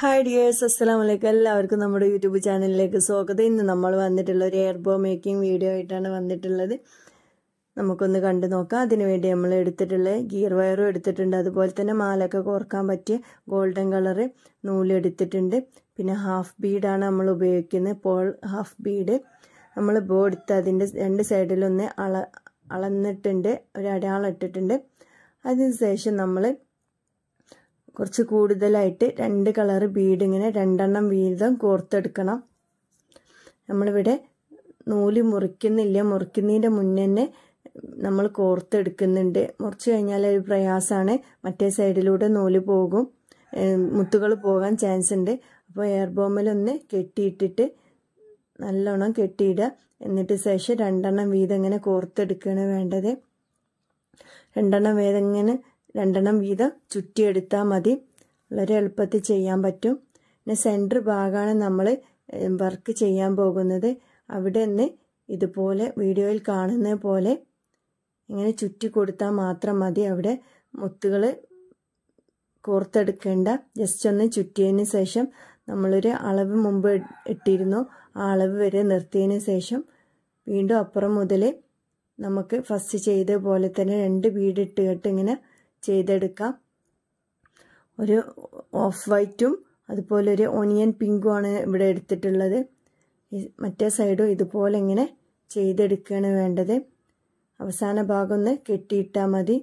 hi dears അസ്സലാം വലൈക്കും എല്ലാവർക്കും നമ്മുടെ യൂട്യൂബ് ചാനലിലേക്ക് സ്വാഗതം ഇന്ന് നമ്മൾ വന്നിട്ടുള്ള ഒരു എയർബോ മേക്കിംഗ് വീഡിയോ ആയിട്ടാണ് വന്നിട്ടുള്ളത് നമുക്കൊന്ന് കണ്ടു നോക്കാം അതിനുവേണ്ടി നമ്മൾ എടുത്തിട്ടുള്ള ഗിയർ വയറും എടുത്തിട്ടുണ്ട് അതുപോലെ തന്നെ മാലൊക്കെ കോർക്കാൻ പറ്റിയ ഗോൾഡൻ കളറ് നൂലെടുത്തിട്ടുണ്ട് പിന്നെ ഹാഫ് ബീഡാണ് നമ്മൾ ഉപയോഗിക്കുന്നത് പോൾ ഹാഫ് ബീഡ് നമ്മൾ ബോ എടുത്ത് അതിൻ്റെ രണ്ട് സൈഡിലൊന്ന് അള അളന്നിട്ടുണ്ട് ഒരടയാളം ഇട്ടിട്ടുണ്ട് ശേഷം നമ്മൾ കുറച്ച് കൂടുതലായിട്ട് രണ്ട് കളർ ബീഡ് ഇങ്ങനെ രണ്ടെണ്ണം വീതം കോർത്തെടുക്കണം നമ്മളിവിടെ നൂല് മുറിക്കുന്നില്ല മുറിക്കുന്നതിൻ്റെ മുന്നേ തന്നെ നമ്മൾ കോർത്തെടുക്കുന്നുണ്ട് മുറിച്ച് കഴിഞ്ഞാൽ ഒരു പ്രയാസമാണ് മറ്റേ സൈഡിലൂടെ നൂല് പോകും മുത്തുകൾ പോകാൻ ചാൻസ് ഉണ്ട് അപ്പോൾ എയർ കെട്ടിയിട്ടിട്ട് നല്ലോണം കെട്ടിയിടുക എന്നിട്ട് ശേഷം രണ്ടെണ്ണം വീതം ഇങ്ങനെ കോർത്തെടുക്കുകയാണ് വേണ്ടത് രണ്ടെണ്ണം വീതം ഇങ്ങനെ രണ്ടെണ്ണം വീതം ചുറ്റിയെടുത്താൽ മതി വളരെ എളുപ്പത്തിൽ ചെയ്യാൻ പറ്റും പിന്നെ സെൻറ്റർ ഭാഗമാണ് നമ്മൾ വർക്ക് ചെയ്യാൻ പോകുന്നത് അവിടെ നിന്ന് ഇതുപോലെ വീഡിയോയിൽ കാണുന്ന പോലെ ഇങ്ങനെ ചുറ്റി കൊടുത്താൽ മാത്രം മതി അവിടെ മുത്തുകൾ കോർത്തെടുക്കേണ്ട ജസ്റ്റ് ഒന്ന് ചുറ്റിയതിന് ശേഷം നമ്മളൊരു അളവ് മുമ്പ് ഇട്ടിരുന്നു ആ അളവ് വരെ നിർത്തിയതിന് ശേഷം വീണ്ടും അപ്പുറം മുതൽ നമുക്ക് ഫസ്റ്റ് ചെയ്ത പോലെ തന്നെ രണ്ട് ബീഡ് കേട്ട് ഇങ്ങനെ ചെയ്തെടുക്കാം ഒരു ഓഫ് വൈറ്റും അതുപോലെ ഒരു ഒനിയൻ ആണ് ഇവിടെ എടുത്തിട്ടുള്ളത് മറ്റേ സൈഡും ഇതുപോലെ ഇങ്ങനെ ചെയ്തെടുക്കുകയാണ് വേണ്ടത് അവസാന ഭാഗം ഒന്ന് കെട്ടിയിട്ടാൽ മതി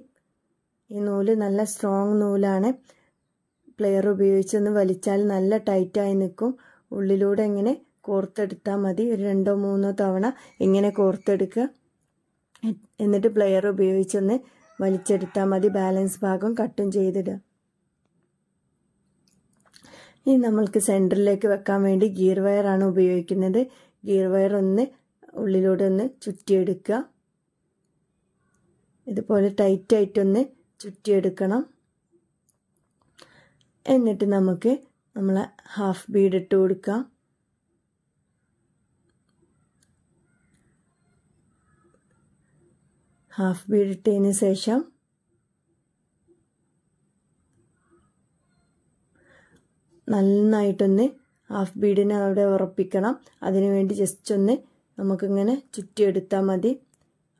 ഈ നൂല് നല്ല സ്ട്രോങ് നൂലാണ് പ്ലെയർ ഉപയോഗിച്ചൊന്ന് വലിച്ചാൽ നല്ല ടൈറ്റായി നിൽക്കും ഉള്ളിലൂടെ ഇങ്ങനെ കോർത്തെടുത്താൽ മതി ഒരു രണ്ടോ മൂന്നോ തവണ ഇങ്ങനെ കോർത്തെടുക്കുക എന്നിട്ട് പ്ലെയർ ഉപയോഗിച്ചൊന്ന് വലിച്ചെടുത്താൽ മതി ബാലൻസ് ഭാഗം കട്ടും ചെയ്തിടുക ഇനി നമ്മൾക്ക് സെൻറ്ററിലേക്ക് വെക്കാൻ വേണ്ടി ഗിയർ വയറാണ് ഉപയോഗിക്കുന്നത് ഗിയർ വയർ ഒന്ന് ഉള്ളിലൂടെ ഒന്ന് ചുറ്റിയെടുക്കുക ഇതുപോലെ ടൈറ്റായിട്ടൊന്ന് ചുറ്റിയെടുക്കണം എന്നിട്ട് നമുക്ക് നമ്മൾ ഹാഫ് ബീഡ് ഇട്ട് കൊടുക്കാം ഹാഫ് ബീഡ് ഇട്ടതിന് ശേഷം നന്നായിട്ടൊന്ന് ഹാഫ് ബീഡിനെ അവിടെ ഉറപ്പിക്കണം അതിനുവേണ്ടി ജസ്റ്റ് ഒന്ന് നമുക്കിങ്ങനെ ചുറ്റിയെടുത്താൽ മതി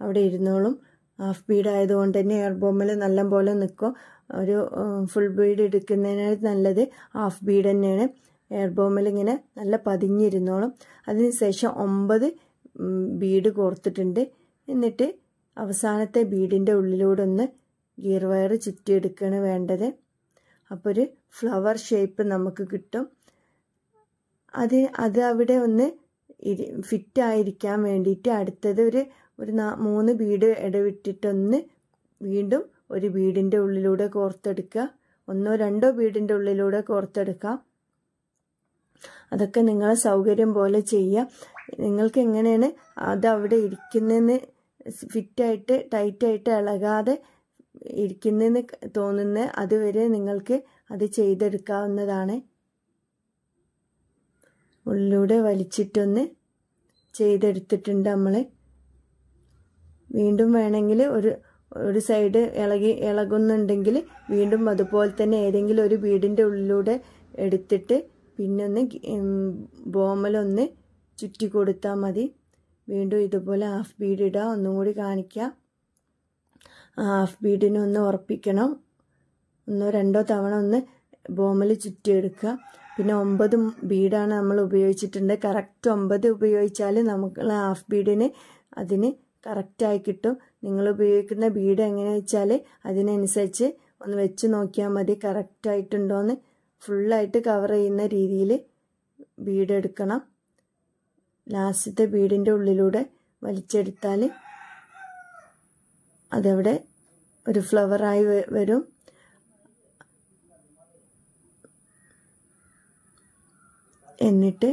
അവിടെ ഇരുന്നോളും ഹാഫ് ബീഡ് ആയതുകൊണ്ട് തന്നെ എയർ ബോമിൽ നല്ല പോലെ നിൽക്കും ഒരു ഫുൾ ബീഡ് എടുക്കുന്നതിനായി നല്ലത് ഹാഫ് ബീഡ് തന്നെയാണ് എയർ ബോമിൽ ഇങ്ങനെ നല്ല പതിഞ്ഞിരുന്നോളും അതിന് ശേഷം ഒമ്പത് ബീഡ് കോർത്തിട്ടുണ്ട് എന്നിട്ട് അവസാനത്തെ ബീഡിൻ്റെ ഉള്ളിലൂടൊന്ന് ഗിയർ വയർ ചുറ്റിയെടുക്കുകയാണ് വേണ്ടത് അപ്പോൾ ഒരു ഫ്ലവർ ഷേപ്പ് നമുക്ക് കിട്ടും അത് അത് അവിടെ ഒന്ന് ഫിറ്റ് ആയിരിക്കാൻ വേണ്ടിയിട്ട് അടുത്തത് ഒരു ഒരു മൂന്ന് ബീഡ് ഇടവിട്ടിട്ടൊന്ന് വീണ്ടും ഒരു ബീഡിൻ്റെ ഉള്ളിലൂടെ കോർത്തെടുക്കുക ഒന്നോ രണ്ടോ ബീഡിൻ്റെ ഉള്ളിലൂടെ കോർത്തെടുക്കാം അതൊക്കെ നിങ്ങളെ സൗകര്യം പോലെ ചെയ്യുക നിങ്ങൾക്ക് എങ്ങനെയാണ് അത് അവിടെ ഇരിക്കുന്നതെന്ന് ഫിറ്റായിട്ട് ടൈറ്റായിട്ട് ഇളകാതെ ഇരിക്കുന്നെന്ന് തോന്നുന്ന അതുവരെ നിങ്ങൾക്ക് അത് ചെയ്തെടുക്കാവുന്നതാണ് ഉള്ളിലൂടെ വലിച്ചിട്ടൊന്ന് ചെയ്തെടുത്തിട്ടുണ്ട് നമ്മൾ വീണ്ടും വേണമെങ്കിൽ ഒരു ഒരു സൈഡ് ഇളകി ഇളകുന്നുണ്ടെങ്കിൽ വീണ്ടും അതുപോലെ തന്നെ ഏതെങ്കിലും ഒരു വീടിൻ്റെ ഉള്ളിലൂടെ എടുത്തിട്ട് പിന്നൊന്ന് ബോമലൊന്ന് ചുറ്റി കൊടുത്താൽ മതി വീണ്ടും ഇതുപോലെ ഹാഫ് ബീഡ് ഇടുക ഒന്നും കൂടി കാണിക്കാം ഹാഫ് ബീഡിനെ ഒന്ന് ഉറപ്പിക്കണം ഒന്നോ രണ്ടോ തവണ ഒന്ന് ബോമിൽ ചുറ്റിയെടുക്കുക പിന്നെ ഒമ്പത് ബീഡാണ് നമ്മൾ ഉപയോഗിച്ചിട്ടുണ്ട് കറക്റ്റ് ഒമ്പത് ഉപയോഗിച്ചാൽ നമുക്ക് ഹാഫ് ബീഡിന് അതിന് കറക്റ്റായി കിട്ടും നിങ്ങൾ ഉപയോഗിക്കുന്ന ബീഡ് എങ്ങനെ വെച്ചാൽ അതിനനുസരിച്ച് ഒന്ന് വെച്ച് നോക്കിയാൽ മതി കറക്റ്റായിട്ടുണ്ടോയെന്ന് ഫുള്ളായിട്ട് കവർ ചെയ്യുന്ന രീതിയിൽ ബീഡ് എടുക്കണം ലാസ്റ്റത്തെ ബീഡിൻ്റെ ഉള്ളിലൂടെ വലിച്ചെടുത്താൽ അതവിടെ ഒരു ഫ്ലവറായി വരും എന്നിട്ട്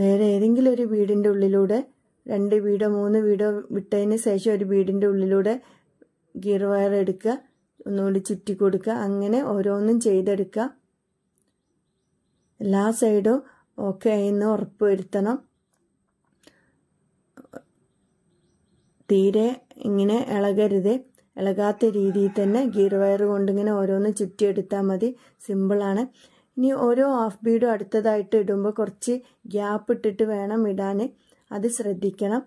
വേറെ ഏതെങ്കിലും ഒരു വീടിൻ്റെ ഉള്ളിലൂടെ രണ്ട് വീടോ മൂന്ന് വീടോ വിട്ടതിന് ശേഷം ഒരു വീടിൻ്റെ ഉള്ളിലൂടെ ഗിയർ വയർ എടുക്കുക ഒന്നുകൂടി ചുറ്റി കൊടുക്കുക അങ്ങനെ ഓരോന്നും ചെയ്തെടുക്കുക എല്ലാ സൈഡും ഓക്കെ എന്ന് ഉറപ്പ് വരുത്തണം തീരെ ഇങ്ങനെ ഇളകരുത് ഇളകാത്ത രീതിയിൽ തന്നെ ഗിയർ വയർ കൊണ്ട് ഇങ്ങനെ ഓരോന്ന് ചുറ്റിയെടുത്താൽ മതി സിമ്പിളാണ് ഇനി ഓരോ ഹാഫ് ബീഡും അടുത്തതായിട്ട് ഇടുമ്പോൾ കുറച്ച് ഗ്യാപ്പ് ഇട്ടിട്ട് വേണം ഇടാൻ അത് ശ്രദ്ധിക്കണം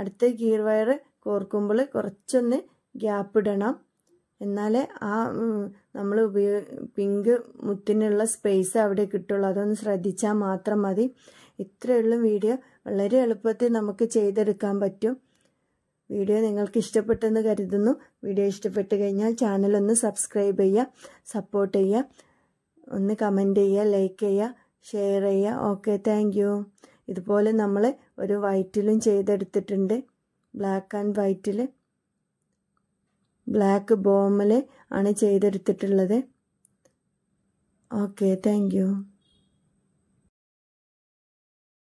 അടുത്ത ഗിയർ വയർ കോർക്കുമ്പോൾ കുറച്ചൊന്ന് ഗ്യാപ്പ് ഇടണം എന്നാലേ ആ നമ്മൾ ഉപയോഗ പിങ്ക് മുത്തിനുള്ള സ്പേസ് അവിടെ കിട്ടുള്ളൂ അതൊന്ന് ശ്രദ്ധിച്ചാൽ മാത്രം മതി ഇത്രയുള്ള വീഡിയോ വളരെ എളുപ്പത്തിൽ നമുക്ക് ചെയ്തെടുക്കാൻ പറ്റും വീഡിയോ നിങ്ങൾക്ക് ഇഷ്ടപ്പെട്ടെന്ന് കരുതുന്നു വീഡിയോ ഇഷ്ടപ്പെട്ട് കഴിഞ്ഞാൽ ചാനൽ ഒന്ന് സബ്സ്ക്രൈബ് ചെയ്യുക സപ്പോർട്ട് ചെയ്യുക ഒന്ന് കമൻറ്റ് ചെയ്യുക ലൈക്ക് ചെയ്യുക ഷെയർ ചെയ്യുക ഓക്കെ താങ്ക് യു ഇതുപോലെ നമ്മൾ ഒരു വൈറ്റിലും ചെയ്തെടുത്തിട്ടുണ്ട് ബ്ലാക്ക് ആൻഡ് വൈറ്റിൽ ബ്ലാക്ക് ബോമിൽ ആണ് ചെയ്തെടുത്തിട്ടുള്ളത് ഓക്കെ താങ്ക്